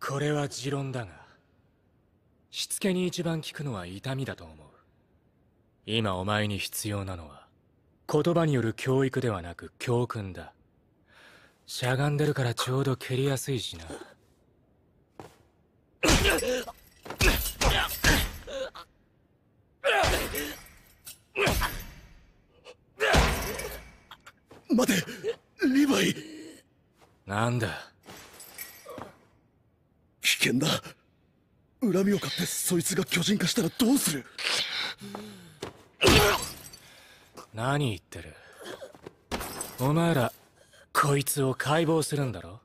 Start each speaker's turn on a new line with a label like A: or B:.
A: これは持論だがしつけに一番効くのは痛みだと思う今お前に必要なのは言葉による教育ではなく教訓だしゃがんでるからちょうど蹴りやすいしな
B: 待てリヴァイ
C: なんだ危険だ
A: 恨みを買ってそいつが巨人化したらどうする何言ってるお前らこいつを解剖するんだろ